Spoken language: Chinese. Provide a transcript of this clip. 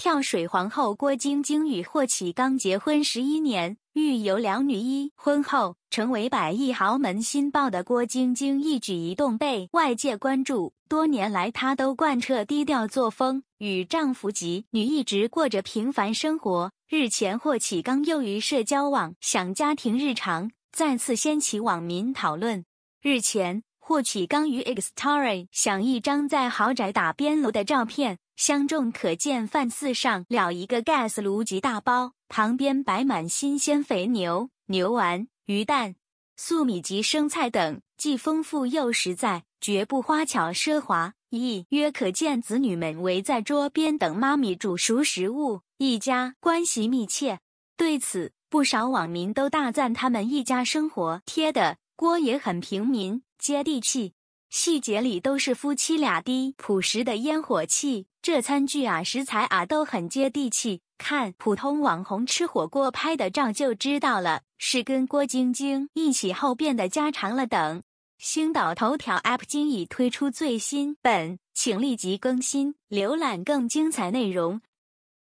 跳水皇后郭晶晶与霍启刚结婚十一年，育有两女一。婚后成为百亿豪门新抱的郭晶晶，一举一动被外界关注。多年来，她都贯彻低调作风，与丈夫及女一直过着平凡生活。日前，霍启刚又于社交网享家庭日常，再次掀起网民讨论。日前。获取刚于 X Story，想一张在豪宅打边炉的照片，相中可见饭肆上了一个 gas 炉及大包，旁边摆满新鲜肥牛、牛丸、鱼蛋、粟米及生菜等，既丰富又实在，绝不花巧奢华。一约可见子女们围在桌边等妈咪煮熟食物，一家关系密切。对此，不少网民都大赞他们一家生活贴的。锅也很平民、接地气，细节里都是夫妻俩滴朴实的烟火气。这餐具啊、食材啊都很接地气，看普通网红吃火锅拍的照就知道了。是跟郭晶晶一起后变得家常了等。星岛头条 App 今已推出最新本，请立即更新，浏览更精彩内容。